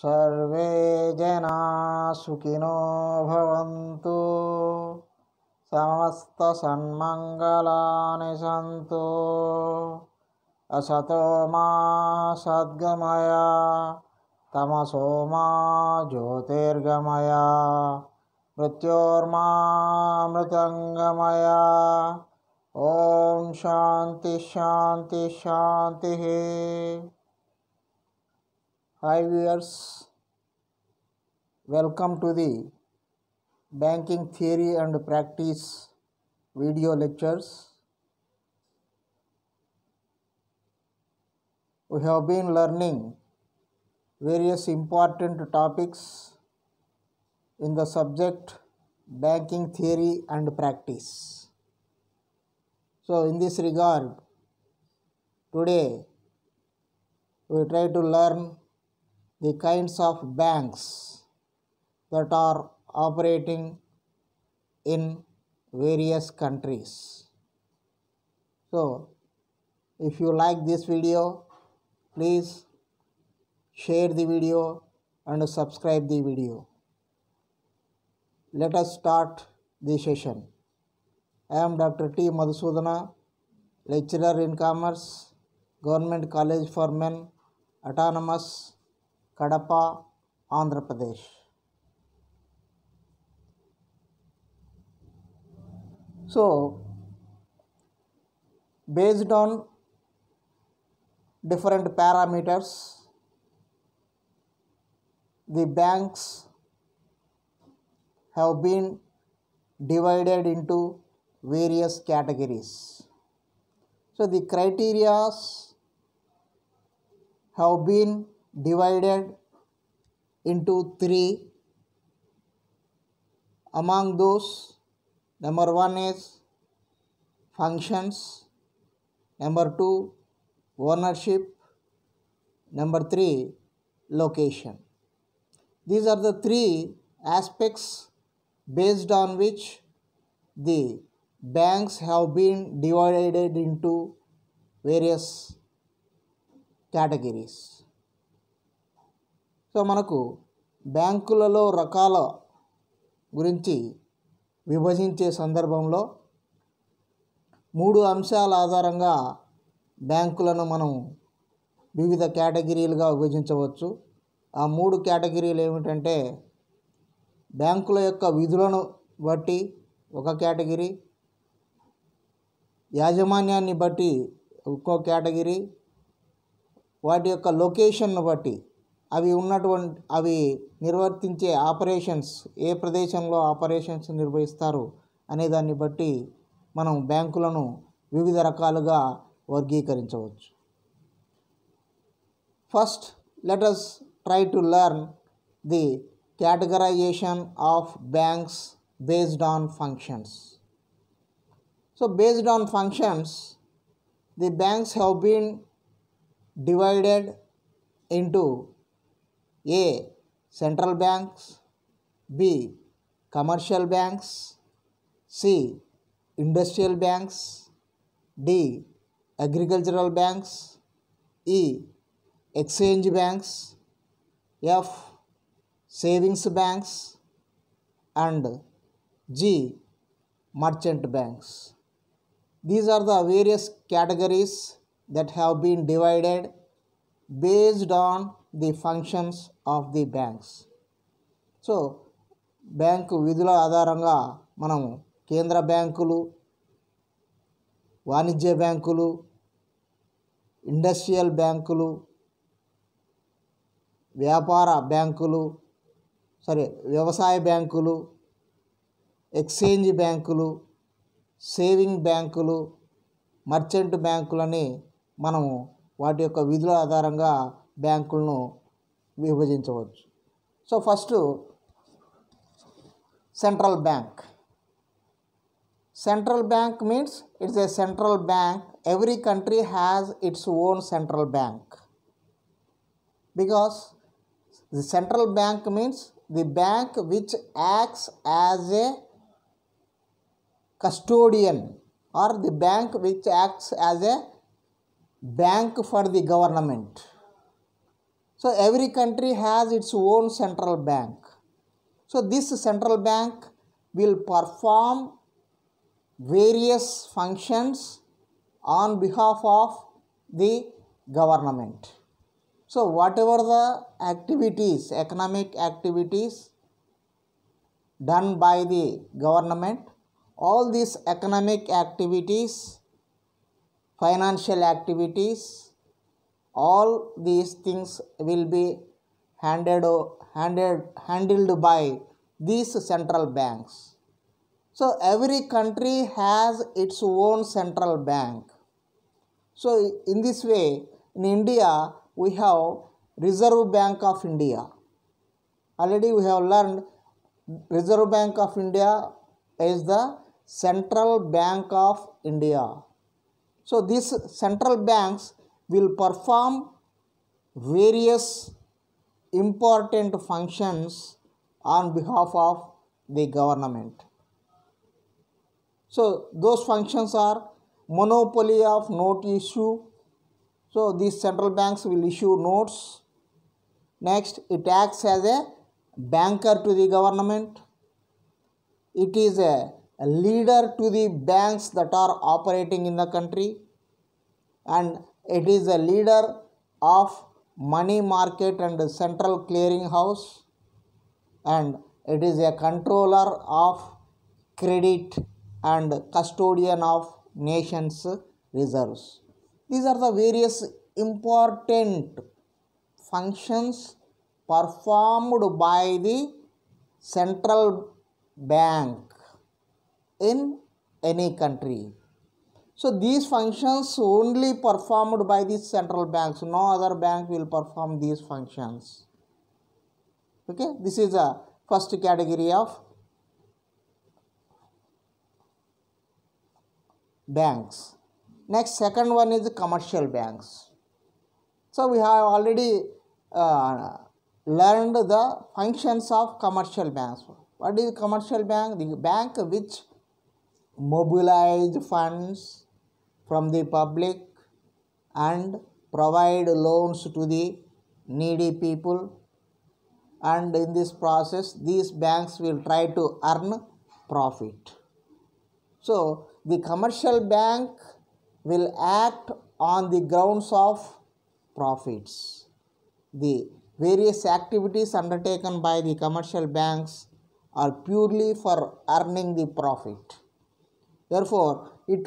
सर्वे जना सुखिनो भवन्तु समस्तसन्मङ्गलानि सन्तु तमसो मा ज्योतिर्गमया मृत्योर्मा मृतङ्गमया ओम शांति शांति शांति hi viewers welcome to the banking theory and practice video lectures we have been learning various important topics in the subject banking theory and practice So, in this regard, today we try to learn the kinds of banks that are operating in various countries. So, if you like this video, please share the video and subscribe the video. Let us start the session. I am Dr. T. Madhusudana, lecturer in Commerce, Government College for Men, Autonomous, Kadapa, Andhra Pradesh. So, based on different parameters, the banks have been divided into various categories. So the criteria have been divided into three. Among those, number one is functions, number two, ownership, number three, location. These are the three aspects based on which the banks have been divided into various categories. So మనకు బ్యాంకులలో రకాల గురించి విభజించే సందర్భంలో మూడు అంశాల ఆధారంగా బ్యాంకులను మనం వివిధ కేటగిరీలుగా విభజించవచ్చు ఆ మూడు కేటగిరీలు ఏమిటంటే బ్యాంకుల యొక్క విధులను బట్టి ఒక కేటగిరీ యాజమాన్యాన్ని బట్టి ఒక్కో కేటగిరీ వాటి యొక్క లొకేషన్ను బట్టి అవి ఉన్నటువంటి అవి నిర్వర్తించే ఆపరేషన్స్ ఏ ప్రదేశంలో ఆపరేషన్స్ నిర్వహిస్తారు అనే దాన్ని బట్టి మనం బ్యాంకులను వివిధ రకాలుగా వర్గీకరించవచ్చు first let us try to learn the categorisation of banks based on functions So based on functions, the banks have been divided into A. Central banks B. Commercial banks C. Industrial banks D. Agricultural banks E. Exchange banks F. Savings banks and G. Merchant banks. These are the various categories that have been divided based on the functions of the banks. So bank విధుల ఆధారంగా మనం కేంద్ర బ్యాంకులు వాణిజ్య బ్యాంకులు industrial బ్యాంకులు వ్యాపార బ్యాంకులు సరే వ్యవసాయ బ్యాంకులు ఎక్స్చేంజ్ బ్యాంకులు సేవింగ్ బ్యాంకులు మర్చెంట్ బ్యాంకులని మనము వాటి యొక్క విధుల ఆధారంగా బ్యాంకులను విభజించవచ్చు so first central bank central bank means it's a central bank every country has its own central bank because the central bank means the bank which acts as a custodian or the bank which acts as a bank for the government. So every country has its own central bank. So this central bank will perform various functions on behalf of the government. So whatever the activities, economic activities done by the government, all these economic activities, financial activities, all these things will be handed, handed, handled by these central banks. So every country has its own central bank. So in this way, in India, we have Reserve Bank of India. Already we have learned Reserve Bank of India is the Central Bank of India. So these central banks will perform various important functions on behalf of the government. So those functions are monopoly of note issue. So these central banks will issue notes. Next, it acts as a banker to the government. It is a a leader to the banks that are operating in the country and it is a leader of money market and central clearing house and it is a controller of credit and custodian of nation's reserves these are the various important functions performed by the central bank in any country. So these functions only performed by the central banks. No other bank will perform these functions. Okay, this is a first category of banks. Next, second one is commercial banks. So we have already uh, learned the functions of commercial banks. What is commercial bank? The bank which mobilize funds from the public and provide loans to the needy people and in this process these banks will try to earn profit so the commercial bank will act on the grounds of profits the various activities undertaken by the commercial banks are purely for earning the profit Therefore, it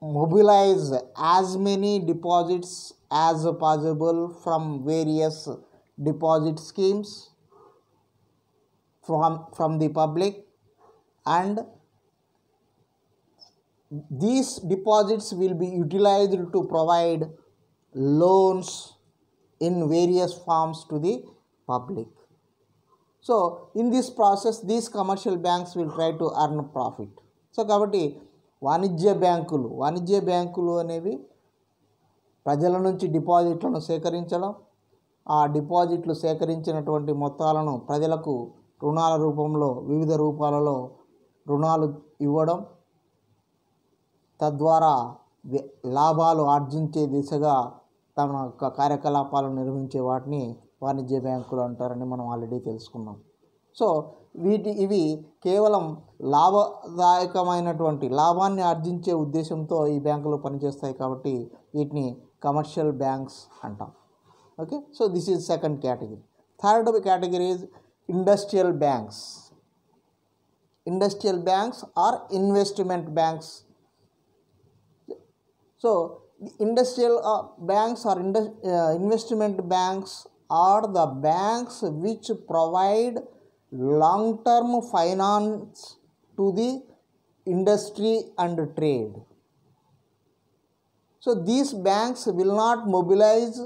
mobilize as many deposits as possible from various deposit schemes from, from the public and these deposits will be utilized to provide loans in various forms to the public. So, in this process, these commercial banks will try to earn profit. So కాబట్టి వాణిజ్య బ్యాంకులు వాణిజ్య బ్యాంకులు అనేవి ప్రజల నుంచి డిపాజిట్లను సేకరించడం ఆ డిపాజిట్లు సేకరించినటువంటి మొత్తాలను ప్రజలకు రుణాల రూపంలో వివిధ రూపాలలో రుణాలు ఇవ్వడం తద్వారా లాభాలు ఆర్జించే దిశగా తమ యొక్క కార్యకలాపాలను నిర్వహించే వాటిని వాణిజ్య బ్యాంకులు అంటారని మనం ఆల్రెడీ తెలుసుకున్నాం సో వీటి ఇవి కేవలం లాభదాయకమైనటువంటి లాభాన్ని ఆర్జించే ఉద్దేశంతో ఈ బ్యాంకులు పనిచేస్తాయి కాబట్టి వీటిని కమర్షియల్ బ్యాంక్స్ అంటాం okay so this is second category third category is industrial banks industrial banks are investment banks so industrial banks are indus investment banks are the banks which provide long term finance to the industry and trade. So, these banks will not mobilize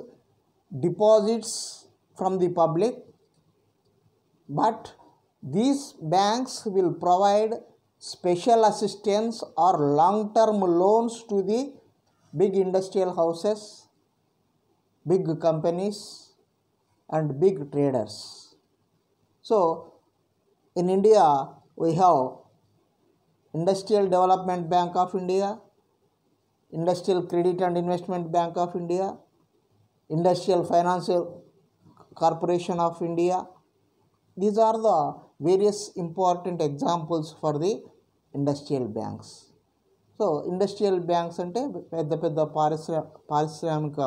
deposits from the public, but these banks will provide special assistance or long term loans to the big industrial houses, big companies, and big traders. So, In India, we have Industrial Development Bank of India, Industrial Credit and Investment Bank of India, Industrial Financial Corporation of India. These are the various important examples for the industrial banks. So industrial banks అంటే పెద్ద పెద్ద పారిశ్రా పారిశ్రామిక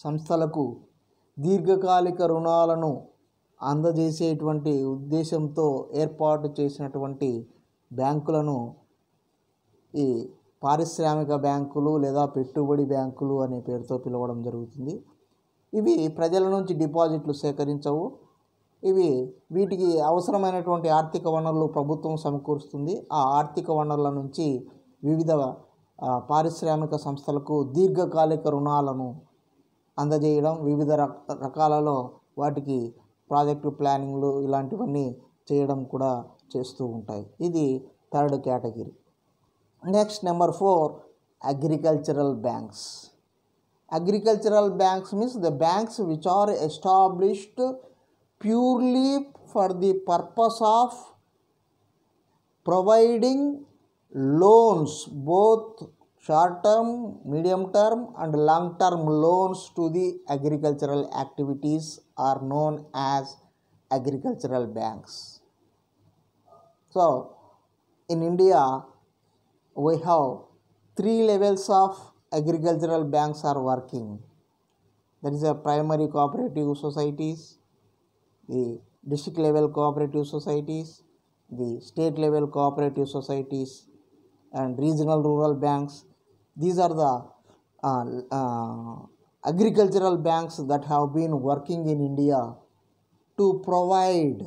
సంస్థలకు దీర్ఘకాలిక రుణాలను అందజేసేటువంటి ఉద్దేశంతో ఏర్పాటు చేసినటువంటి బ్యాంకులను ఈ పారిశ్రామిక బ్యాంకులు లేదా పెట్టుబడి బ్యాంకులు అనే పేరుతో పిలవడం జరుగుతుంది ఇవి ప్రజల నుంచి డిపాజిట్లు సేకరించవు ఇవి వీటికి అవసరమైనటువంటి ఆర్థిక వనరులు ప్రభుత్వం సమకూరుస్తుంది ఆ ఆర్థిక వనరుల నుంచి వివిధ పారిశ్రామిక సంస్థలకు దీర్ఘకాలిక రుణాలను అందజేయడం వివిధ రకాలలో వాటికి ప్రాజెక్టు ప్లానింగ్లు ఇలాంటివన్నీ చేయడం కూడా చేస్తూ ఉంటాయి ఇది third category next number four agricultural banks agricultural banks means the banks which are established purely for the purpose of providing loans both short term medium term and long term loans to the agricultural activities are known as agricultural banks. So, in India, we have three levels of agricultural banks are working. There is a primary cooperative societies, the district level cooperative societies, the state level cooperative societies, and regional rural banks. These are the uh, uh, agricultural banks that have been working in India to provide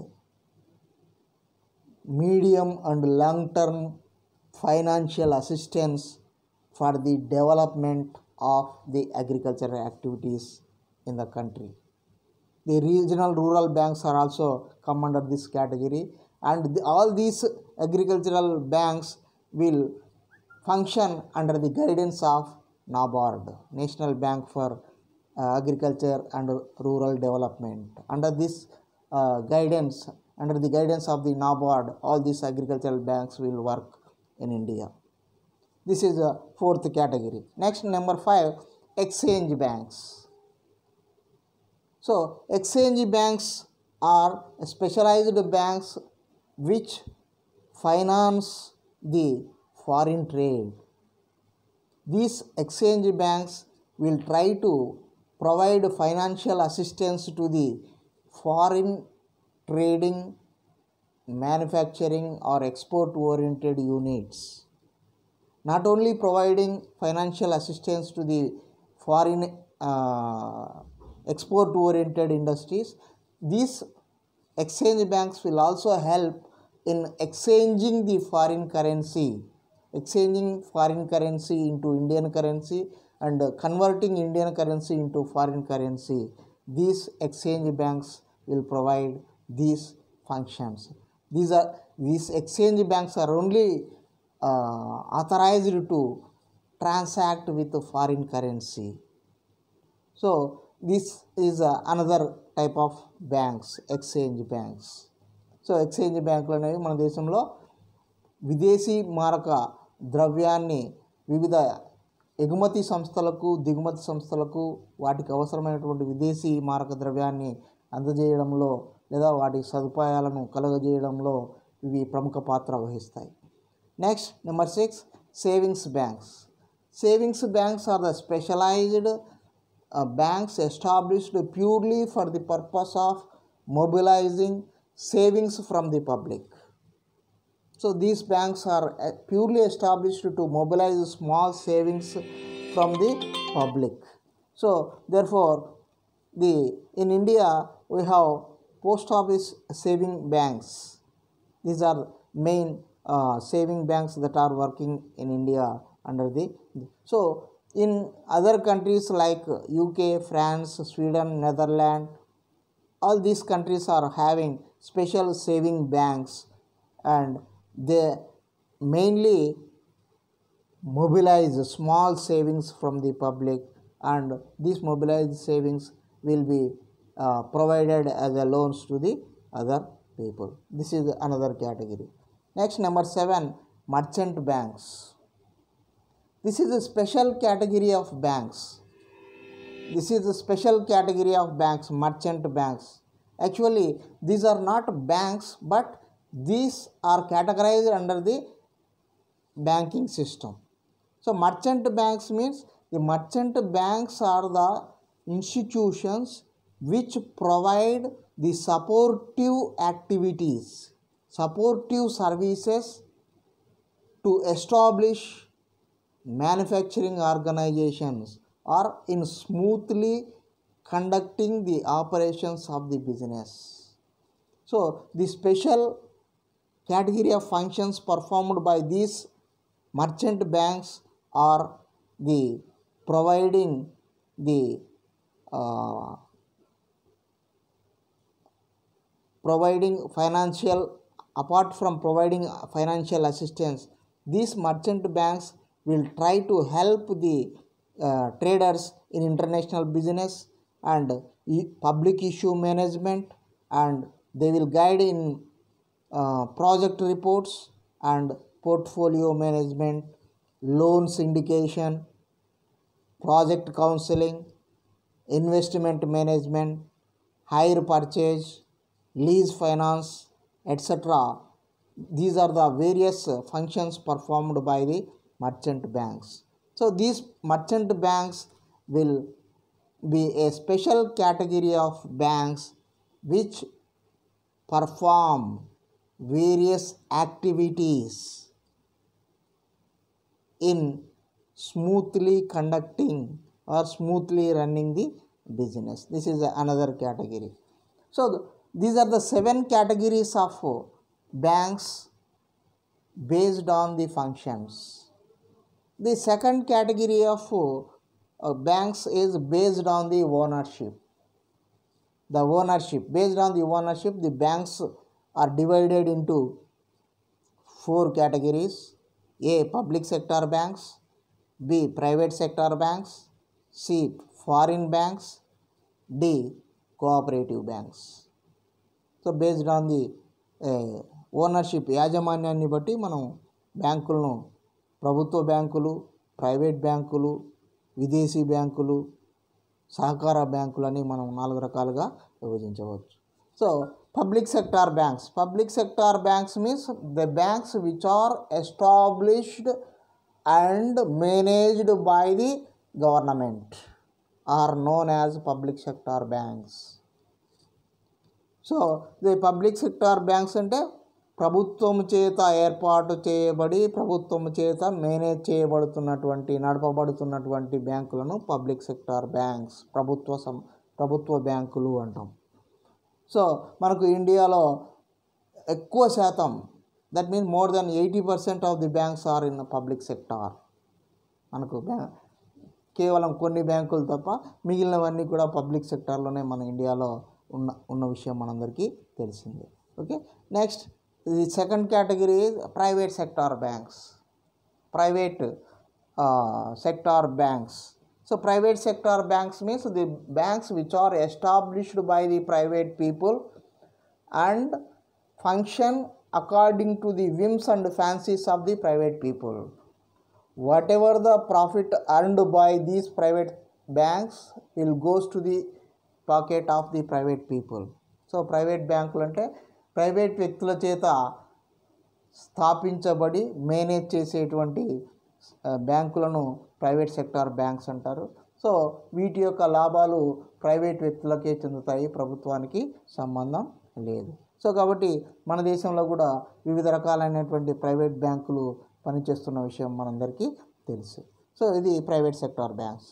medium and long term financial assistance for the development of the agricultural activities in the country. The regional rural banks are also come under this category and the, all these agricultural banks will function under the guidance of NABARD, National Bank for uh, Agriculture and Rural Development. Under this uh, guidance, under the guidance of the NABARD, all these agricultural banks will work in India. This is the fourth category. Next, number five, exchange banks. So, exchange banks are specialized banks which finance the foreign trade these exchange banks will try to provide financial assistance to the foreign trading, manufacturing, or export oriented units. Not only providing financial assistance to the foreign uh, export oriented industries, these exchange banks will also help in exchanging the foreign currency exchanging foreign currency into Indian currency and converting Indian currency into foreign currency. These exchange banks will provide these functions. These are these exchange banks are only uh, authorized to transact with foreign currency. So this is uh, another type of banks, exchange banks. So exchange బ్యాంకులు అనేవి మన lo, videshi మారక ద్రవ్యాన్ని వివిధ ఎగుమతి సంస్థలకు దిగుమతి సంస్థలకు వాటికి అవసరమైనటువంటి విదేశీ మారక ద్రవ్యాన్ని అందజేయడంలో లేదా వాటి సదుపాయాలను కలుగజేయడంలో ఇవి ప్రముఖ పాత్ర వహిస్తాయి next number six savings banks savings banks are the specialised banks established purely for the purpose of mobilising savings from the public So these banks are uh, purely established to mobilize small savings from the public. So therefore, the in India we have post office saving banks. These are main uh, saving banks that are working in India under the so in other countries like UK, France, Sweden, Netherlands, all these countries are having special saving banks and they mainly mobilize small savings from the public and these mobilized savings will be uh, provided as a loans to the other people. This is another category. Next number 7 merchant banks. This is a special category of banks. This is a special category of banks, merchant banks. Actually, these are not banks but these are categorized under the banking system. So merchant banks means the merchant banks are the institutions which provide the supportive activities, supportive services to establish manufacturing organizations or in smoothly conducting the operations of the business. So the special Category of functions performed by these merchant banks are the providing the uh, providing financial apart from providing financial assistance these merchant banks will try to help the uh, traders in international business and public issue management and they will guide in uh, project reports and portfolio management, loan syndication, project counseling, investment management, hire purchase, lease finance, etc. These are the various functions performed by the merchant banks. So, these merchant banks will be a special category of banks which perform various activities in smoothly conducting or smoothly running the business. This is another category. So, th these are the seven categories of banks based on the functions. The second category of uh, banks is based on the ownership. The ownership, based on the ownership, the banks are divided into four categories A. Public sector banks, B. Private sector banks, C. Foreign banks, D. Cooperative banks. So based on the ownership యాజమాన్యాన్ని బట్టి మనం బ్యాంకులను ప్రభుత్వ బ్యాంకులు private బ్యాంకులు విదేశీ బ్యాంకులు సహకార బ్యాంకులని మనం నాలుగు రకాలుగా విభజించవచ్చు so public sector banks public sector banks means the banks which are established and managed by the government are known as public sector banks so the public sector banks అంటే ప్రభుత్వం చేత ఏర్పాటు చేయబడి ప్రభుత్వం చేత మేనేజ్ చేయబడుతున్నటువంటి నడపబడుతున్నటువంటి బ్యాంకులను పబ్లిక్ సెక్టార్ బ్యాంక్స్ ప్రభుత్వ సం ప్రభుత్వ బ్యాంకులు అంటాం సో మనకు ఇండియాలో ఎక్కువ శాతం that means more than eighty percent of the banks are in public sector మనకు కేవలం కొన్ని బ్యాంకులు తప్ప మిగిలినవన్నీ కూడా పబ్లిక్ సెక్టార్లోనే మన ఇండియాలో ఉన్న ఉన్న విషయం మనందరికీ తెలిసిందే okay next the second category private sector banks private sector banks so private sector banks means the banks which are established by the private people and function according to the whims and fancies of the private people whatever the profit earned by these private banks will goes to the pocket of the private people so private బ్యాంకులు అంటే private వ్యక్తుల చేత స్థాపించబడి manage చేసేటువంటి బ్యాంకులను uh, private sector banks అంటారు so వీటి యొక్క లాభాలు ప్రైవేట్ వ్యక్తులకే చెందుతాయి ప్రభుత్వానికి సంబంధం లేదు సో కాబట్టి మన దేశంలో కూడా వివిధ రకాలైనటువంటి ప్రైవేట్ బ్యాంకులు పనిచేస్తున్న విషయం మనందరికీ తెలుసు సో ఇది private sector banks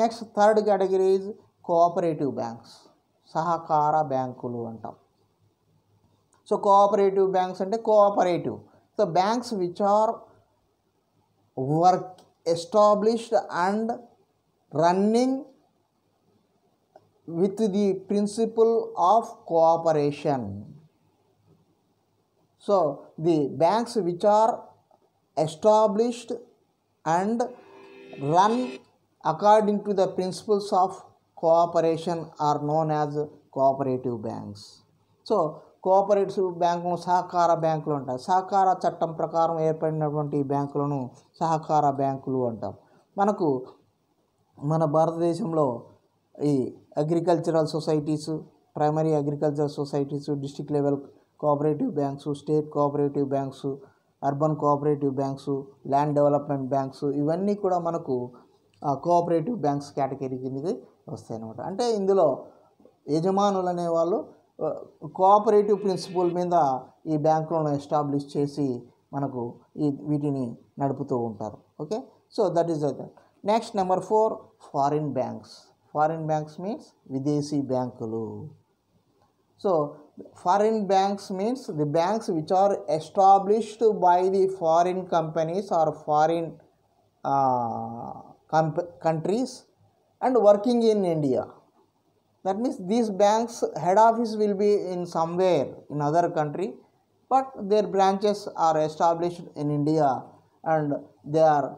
next third category is cooperative banks సహకార బ్యాంకులు అంటాం సో కోఆపరేటివ్ బ్యాంక్స్ అంటే cooperative so banks which are work established and running with the principle of cooperation. So, the banks which are established and run according to the principles of cooperation are known as cooperative banks. So, cooperative బ్యాంకులు సహకార బ్యాంకులు అంటారు సహకార చట్టం ప్రకారం ఏర్పడినటువంటి బ్యాంకులను సహకార బ్యాంకులు అంటాం మనకు మన భారతదేశంలో ఈ agricultural societies primary agricultural societies district level cooperative banks state cooperative banks urban cooperative banks land development banks ఇవన్నీ కూడా మనకు కోఆపరేటివ్ బ్యాంక్స్ కేటగిరీ కిందకి వస్తాయి అన్నమాట అంటే ఇందులో యజమానులు అనేవాళ్ళు కోఆపరేటివ్ ప్రిన్సిపల్ మీద ఈ బ్యాంకులను ఎస్టాబ్లిష్ చేసి మనకు ఈ వీటిని నడుపుతూ ఉంటారు okay so that is that next number four foreign banks foreign banks means విదేశీ బ్యాంకులు so foreign banks means the banks which are established by the foreign companies or foreign comp countries and working in India that means these banks head office will be in somewhere in other country but their branches are established in india and they are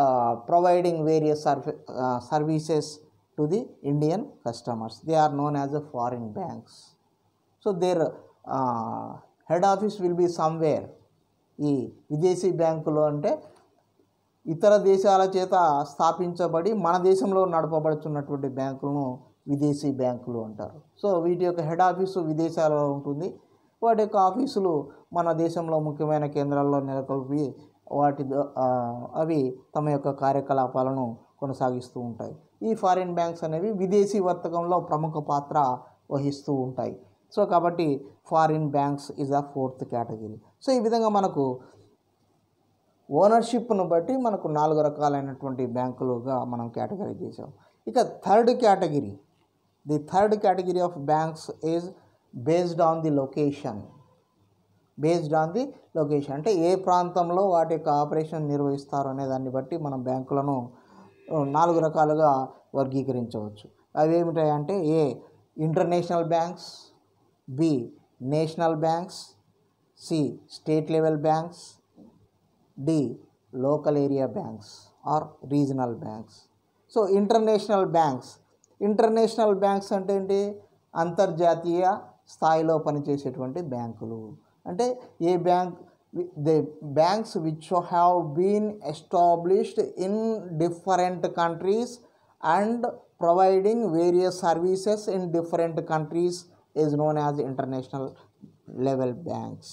uh, providing various surf- uh, services to the indian customers they are known as a foreign banks so their uh, head office will be somewhere ఈ విదేశీ బ్యాంకులో అంటే ఇతర దేశాల చేత స్థాపించబడి మన దేశంలో నడపబడుతున్నటువంటి బ్యాంకులను విదేశీ బ్యాంకులు అంటారు సో వీటి యొక్క హెడ్ ఆఫీసు విదేశాలలో ఉంటుంది వాటి యొక్క ఆఫీసులు మన దేశంలో ముఖ్యమైన కేంద్రాల్లో నెలకొల్పి వాటి అవి తమ యొక్క కార్యకలాపాలను కొనసాగిస్తూ ఉంటాయి ఈ ఫారిన్ బ్యాంక్స్ అనేవి విదేశీ వర్తకంలో ప్రముఖ పాత్ర వహిస్తూ ఉంటాయి సో కాబట్టి foreign banks is a fourth category so ఈ విధంగా మనకు ఓనర్షిప్ను బట్టి మనకు నాలుగు రకాలైనటువంటి బ్యాంకులుగా మనం కేటగిరీ చేసాం ఇక third category The third category of banks is based on the location. Based on the location అంటే ఏ ప్రాంతంలో వాటి యొక్క ఆపరేషన్ నిర్వహిస్తారు అనే దాన్ని బట్టి మనం బ్యాంకులను నాలుగు రకాలుగా వర్గీకరించవచ్చు అవి ఏమిటాయంటే A international banks B national banks C state level banks D local area banks or regional banks so international banks international banks అంటే ఏంటి అంతర్జాతీయ స్థాయిలో పనిచేసేటువంటి బ్యాంకులు అంటే a bank the banks which have been established in different countries and providing various services in different countries is known as international level banks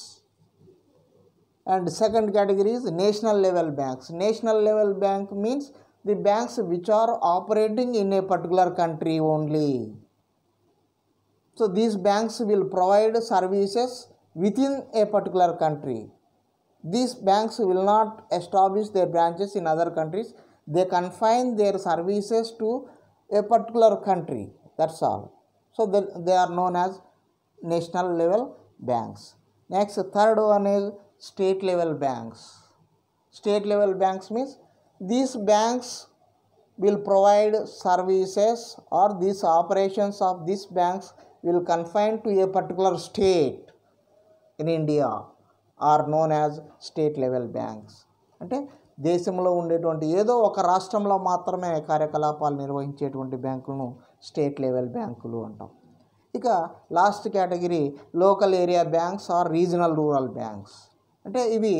and second categories national level banks national level bank means the banks which are operating in a particular country only. So these banks will provide services within a particular country. These banks will not establish their branches in other countries. They confine their services to a particular country. That's all. So they are known as national level banks. Next, third one is state level banks. State level banks means these banks will provide services or these operations of these banks will confine to a particular state in India are known as state level banks అంటే దేశంలో ఉండేటువంటి ఏదో ఒక రాష్ట్రంలో మాత్రమే కార్యకలాపాలు నిర్వహించేటువంటి బ్యాంకులను స్టేట్ లెవెల్ బ్యాంకులు అంటాం ఇక last category local area banks or regional rural banks అంటే ఇవి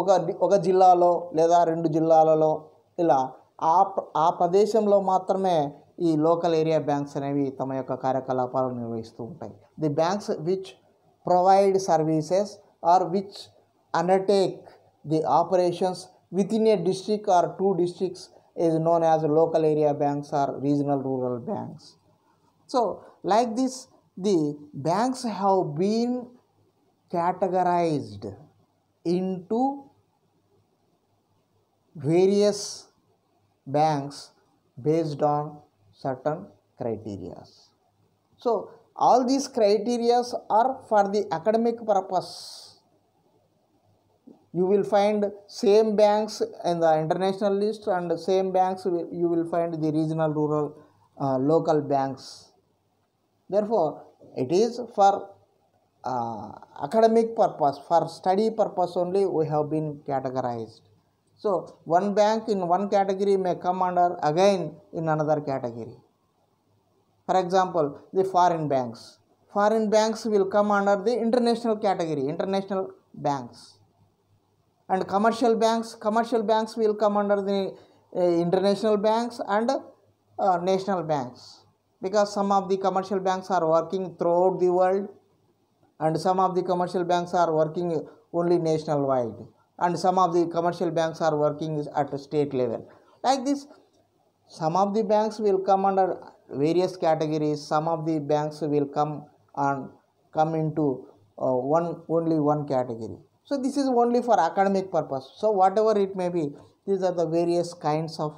ఒక ఒక జిల్లాలో లేదా రెండు జిల్లాలలో ఇలా ఆ ఆ ప్రదేశంలో మాత్రమే ఈ లోకల్ ఏరియా బ్యాంక్స్ అనేవి తమ యొక్క కార్యకలాపాలు నిర్వహిస్తూ ఉంటాయి the banks which provide services or which undertake the operations within a district or two districts is known as local area banks or regional rural banks so like this the banks have been categorised into various banks based on certain criterias. So, all these criterias are for the academic purpose. You will find same banks in the international list and same banks you will find the regional, rural, uh, local banks. Therefore, it is for uh, academic purpose for study purpose only we have been categorized so one bank in one category may come under again in another category for example the foreign banks foreign banks will come under the international category international banks and commercial banks commercial banks will come under the uh, international banks and uh, national banks because some of the commercial banks are working throughout the world and some of the commercial banks are working only nationwide and some of the commercial banks are working at a state level like this some of the banks will come under various categories some of the banks will come and come into uh, one only one category so this is only for academic purpose so whatever it may be these are the various kinds of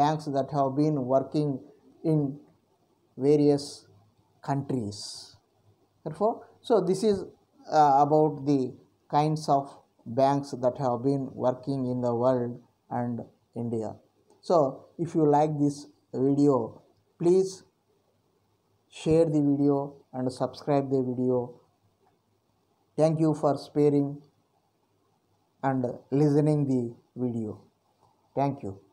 banks that have been working in various countries therefore so, this is uh, about the kinds of banks that have been working in the world and India. So, if you like this video, please share the video and subscribe the video. Thank you for sparing and listening the video. Thank you.